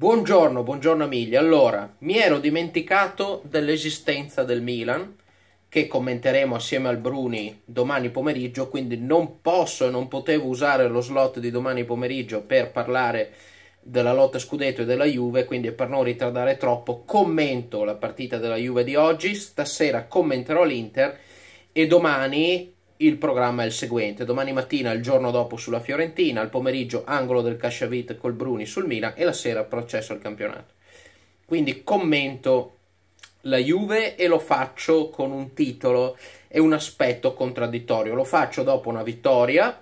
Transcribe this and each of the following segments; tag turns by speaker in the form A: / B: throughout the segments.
A: Buongiorno, buongiorno Amigli. Allora, mi ero dimenticato dell'esistenza del Milan, che commenteremo assieme al Bruni domani pomeriggio, quindi non posso e non potevo usare lo slot di domani pomeriggio per parlare della lotta Scudetto e della Juve, quindi per non ritardare troppo commento la partita della Juve di oggi, stasera commenterò l'Inter e domani il programma è il seguente: domani mattina, il giorno dopo sulla Fiorentina, al pomeriggio angolo del Casciavit col Bruni sul Milan e la sera processo al campionato. Quindi commento la Juve e lo faccio con un titolo e un aspetto contraddittorio. Lo faccio dopo una vittoria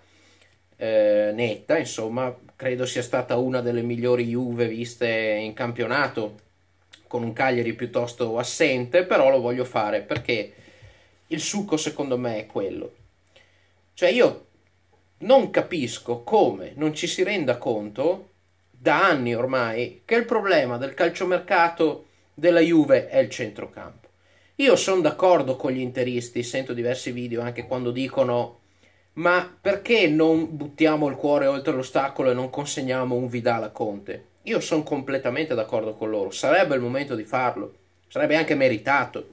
A: eh, netta, insomma, credo sia stata una delle migliori Juve viste in campionato, con un Cagliari piuttosto assente, però lo voglio fare perché il succo secondo me è quello. Cioè io non capisco come non ci si renda conto da anni ormai che il problema del calciomercato della Juve è il centrocampo. Io sono d'accordo con gli interisti, sento diversi video anche quando dicono ma perché non buttiamo il cuore oltre l'ostacolo e non consegniamo un Vidal a Conte? Io sono completamente d'accordo con loro, sarebbe il momento di farlo, sarebbe anche meritato.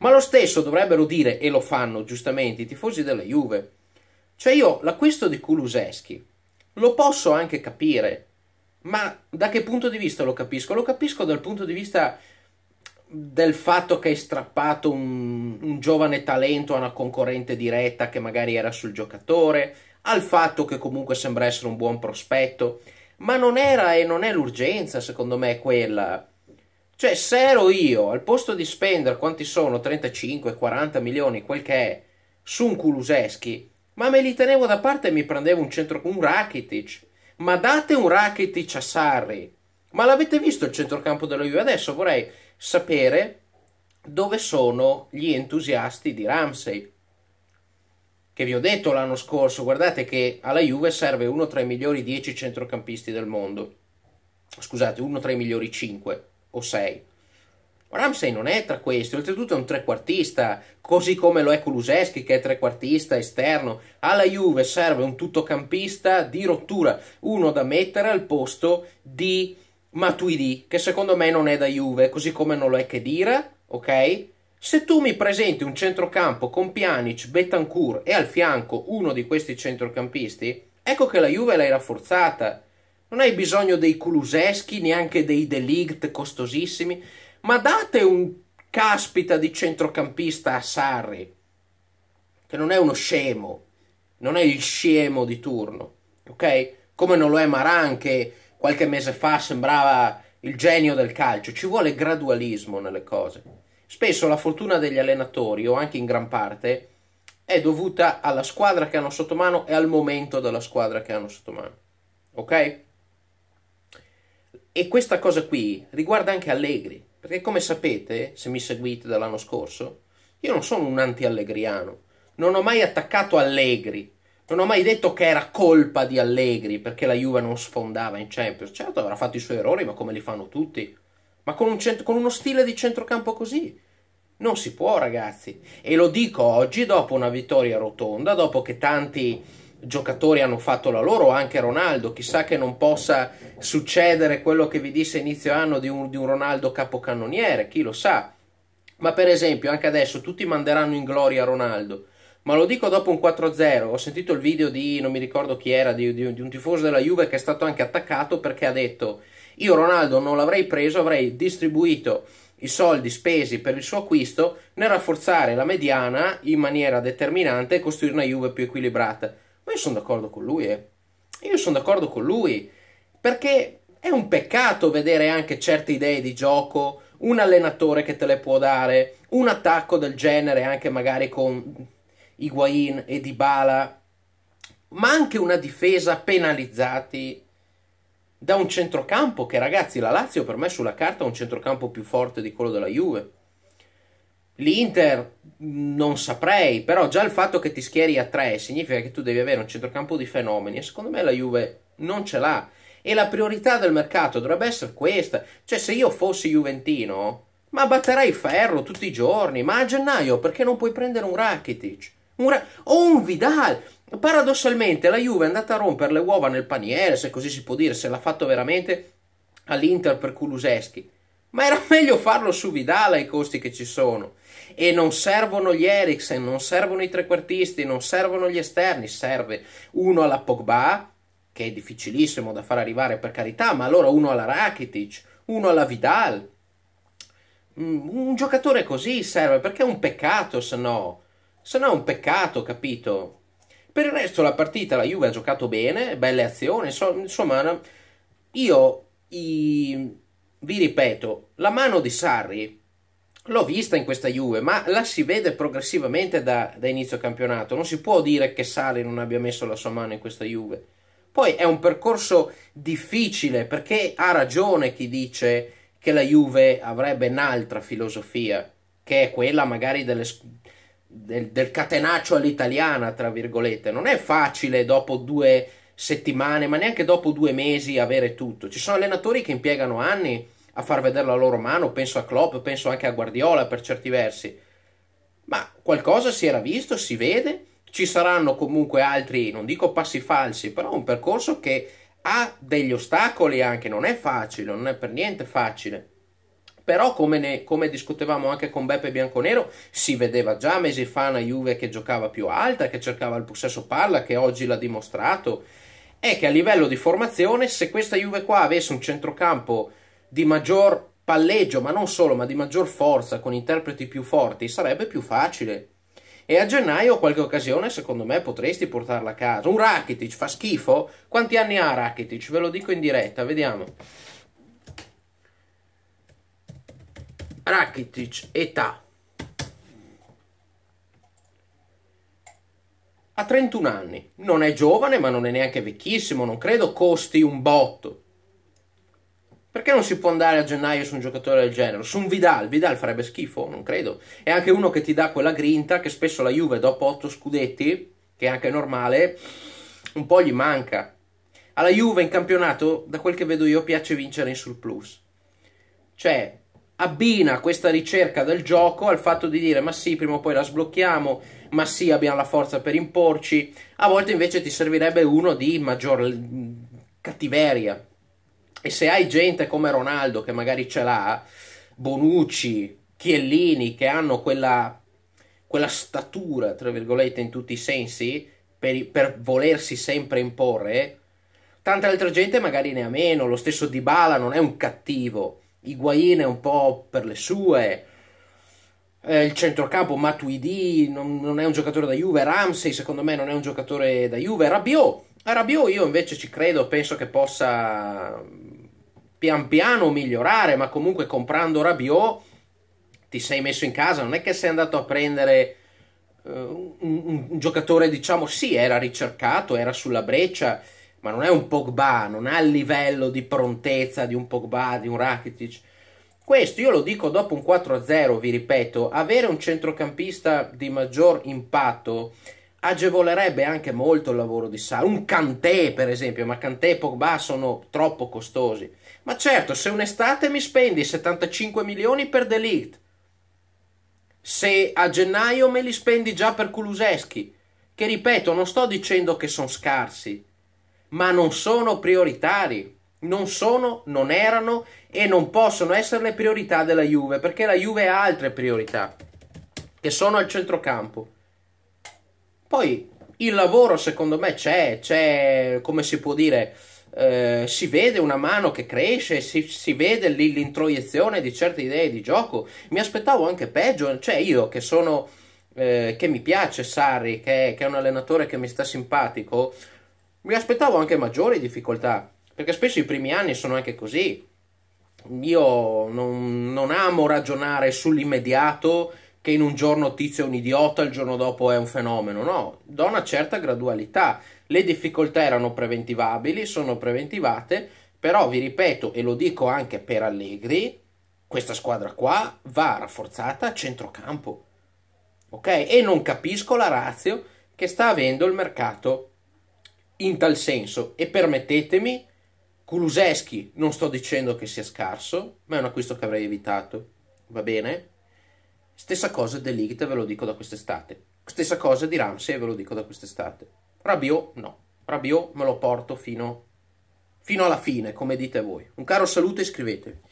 A: Ma lo stesso dovrebbero dire, e lo fanno giustamente, i tifosi della Juve. Cioè io l'acquisto di Kuluseschi lo posso anche capire, ma da che punto di vista lo capisco? Lo capisco dal punto di vista del fatto che hai strappato un, un, giovane talento a una concorrente diretta che magari era sul giocatore, al fatto che comunque sembra essere un buon prospetto, ma non era e non è l'urgenza secondo me quella cioè, se ero io, al posto di spendere quanti sono, 35, 40 milioni, quel che è, su un Kuluseschi, ma me li tenevo da parte e mi prendevo un centro, un Rakitic. Ma date un Rakitic a Sarri. Ma l'avete visto il centrocampo della Juve? Adesso vorrei sapere dove sono gli entusiasti di Ramsey. Che vi ho detto l'anno scorso, guardate che alla Juve serve uno tra i migliori 10 centrocampisti del mondo. Scusate, uno tra i migliori 5 o 6. Ramsey non è tra questi, oltretutto è un trequartista, così come lo è Kuluseschi che è trequartista esterno. Alla Juve serve un tuttocampista di rottura, uno da mettere al posto di Matuidi, che secondo me non è da Juve, così come non lo è Kedira, ok? Se tu mi presenti un centrocampo con Pjanic, Betancourt e al fianco uno di questi centrocampisti, ecco che la Juve l'hai rafforzata non hai bisogno dei Kuluseschi, neanche dei Delict costosissimi, ma date un caspita di centrocampista a Sarri, che non è uno scemo, non è il scemo di turno, ok? Come non lo è Maran che qualche mese fa sembrava il genio del calcio, ci vuole gradualismo nelle cose. Spesso la fortuna degli allenatori, o anche in gran parte, è dovuta alla squadra che hanno sotto mano e al momento della squadra che hanno sotto mano. Ok? E questa cosa qui riguarda anche Allegri, perché come sapete, se mi seguite dall'anno scorso, io non sono un anti-allegriano, non ho mai attaccato Allegri, non ho mai detto che era colpa di Allegri perché la Juve non sfondava in Champions. Certo, avrà fatto i suoi errori, ma come li fanno tutti. Ma con, un cent- con uno stile di centrocampo così, non si può, ragazzi. E lo dico oggi dopo una vittoria rotonda, dopo che tanti giocatori hanno fatto la loro, anche Ronaldo, chissà che non possa succedere quello che vi disse inizio anno di un, di un Ronaldo capocannoniere, chi lo sa. Ma per esempio, anche adesso tutti manderanno in gloria Ronaldo. Ma lo dico dopo un 4-0, ho sentito il video di, non mi ricordo chi era, di, di, di un tifoso della Juve che è stato anche attaccato perché ha detto io Ronaldo non l'avrei preso, avrei distribuito i soldi spesi per il suo acquisto nel rafforzare la mediana in maniera determinante e costruire una Juve più equilibrata. Ma io sono d'accordo con lui, eh. Io sono d'accordo con lui, perché è un peccato vedere anche certe idee di gioco, un allenatore che te le può dare, un attacco del genere anche magari con Higuain e Dybala, ma anche una difesa penalizzati da un centrocampo che ragazzi la Lazio per me sulla carta ha un centrocampo più forte di quello della Juve. L'Inter mm, non saprei, però già il fatto che ti schieri a tre significa che tu devi avere un centrocampo di fenomeni e secondo me la Juve non ce l'ha. E la priorità del mercato dovrebbe essere questa. Cioè se io fossi Juventino, ma batterei ferro tutti i giorni, ma a gennaio perché non puoi prendere un Rakitic? Un Ra- o un Vidal? Paradossalmente la Juve è andata a rompere le uova nel paniere, se così si può dire, se l'ha fatto veramente all'Inter per Kuluseschi ma era meglio farlo su Vidal ai costi che ci sono. E non servono gli Eriksen, non servono i trequartisti, non servono gli esterni, serve uno alla Pogba, che è difficilissimo da far arrivare per carità, ma allora uno alla Rakitic, uno alla Vidal. Mm, un giocatore così serve, perché è un peccato se no. Se no è un peccato, capito? Per il resto la partita la Juve ha giocato bene, belle azioni, insomma io... I, vi ripeto, la mano di Sarri l'ho vista in questa Juve, ma la si vede progressivamente da, da, inizio campionato. Non si può dire che Sarri non abbia messo la sua mano in questa Juve. Poi è un percorso difficile perché ha ragione chi dice che la Juve avrebbe un'altra filosofia, che è quella magari delle, del, del catenaccio all'italiana, tra virgolette. Non è facile dopo due settimane, ma neanche dopo due mesi avere tutto. Ci sono allenatori che impiegano anni a far vedere la loro mano, penso a Klopp, penso anche a Guardiola per certi versi. Ma qualcosa si era visto, si vede, ci saranno comunque altri, non dico passi falsi, però un percorso che ha degli ostacoli anche, non è facile, non è per niente facile. Però come, ne, come discutevamo anche con Beppe Bianconero, si vedeva già mesi fa una Juve che giocava più alta, che cercava il possesso palla, che oggi l'ha dimostrato, è che a livello di formazione, se questa Juve qua avesse un centrocampo di maggior palleggio, ma non solo, ma di maggior forza, con interpreti più forti, sarebbe più facile. E a gennaio qualche occasione, secondo me, potresti portarla a casa. Un Rakitic fa schifo? Quanti anni ha Rakitic? Ve lo dico in diretta, vediamo. Rakitic, età Ha 31 anni, non è giovane ma non è neanche vecchissimo, non credo costi un botto. Perché non si può andare a gennaio su un giocatore del genere? Su un Vidal, Vidal farebbe schifo, non credo. È anche uno che ti dà quella grinta che spesso la Juve dopo 8 scudetti, che è anche normale, un po' gli manca. Alla Juve in campionato, da quel che vedo io, piace vincere in surplus. Cioè, abbina questa ricerca del gioco al fatto di dire ma sì, prima o poi la sblocchiamo, ma sì, abbiamo la forza per imporci. A volte invece ti servirebbe uno di maggior mm, cattiveria. E se hai gente come Ronaldo che magari ce l'ha, Bonucci, Chiellini, che hanno quella, quella statura, tra virgolette, in tutti i sensi, per, per volersi sempre imporre, tanta altra gente magari ne ha meno. Lo stesso Dybala non è un cattivo Higuain è un po' per le sue, eh, il centrocampo Matuidi non, non, è un giocatore da Juve, Ramsey secondo me non è un giocatore da Juve, Rabiot, Rabiot io invece ci credo, penso che possa mm, pian piano migliorare, ma comunque comprando Rabiot ti sei messo in casa, non è che sei andato a prendere uh, un, un, giocatore diciamo sì era ricercato, era sulla breccia, ma non è un Pogba, non ha il livello di prontezza di un Pogba, di un Rakitic. Questo io lo dico dopo un 4-0, vi ripeto, avere un centrocampista di maggior impatto agevolerebbe anche molto il lavoro di Sara. Un Kanté, per esempio, ma Kanté e Pogba sono troppo costosi. Ma certo, se un'estate mi spendi 75 milioni per Delete, se a gennaio me li spendi già per Kuluseschi, che ripeto, non sto dicendo che sono scarsi, ma non sono prioritari. Non sono, non erano e non possono essere le priorità della Juve, perché la Juve ha altre priorità, che sono al centrocampo. Poi il lavoro secondo me c'è, c'è come si può dire, eh, si vede una mano che cresce, si, si vede l'introiezione di certe idee di gioco. Mi aspettavo anche peggio, cioè io che sono... Eh, che mi piace Sarri, che, che, è un allenatore che mi sta simpatico, mi aspettavo anche maggiori difficoltà, perché spesso i primi anni sono anche così. Io non, non amo ragionare sull'immediato che in un giorno tizio è un idiota, il giorno dopo è un fenomeno, no, do una certa gradualità. Le difficoltà erano preventivabili, sono preventivate, però vi ripeto e lo dico anche per Allegri, questa squadra qua va rafforzata a centrocampo. Ok? E non capisco la razio che sta avendo il mercato in tal senso e permettetemi, Kuluseschi non sto dicendo che sia scarso, ma è un acquisto che avrei evitato, va bene? Stessa cosa dell'Igt ve lo dico da quest'estate, stessa cosa di Ramsey ve lo dico da quest'estate. Rabiot no, Rabiot me lo porto fino, fino alla fine, come dite voi. Un caro saluto e iscrivetevi.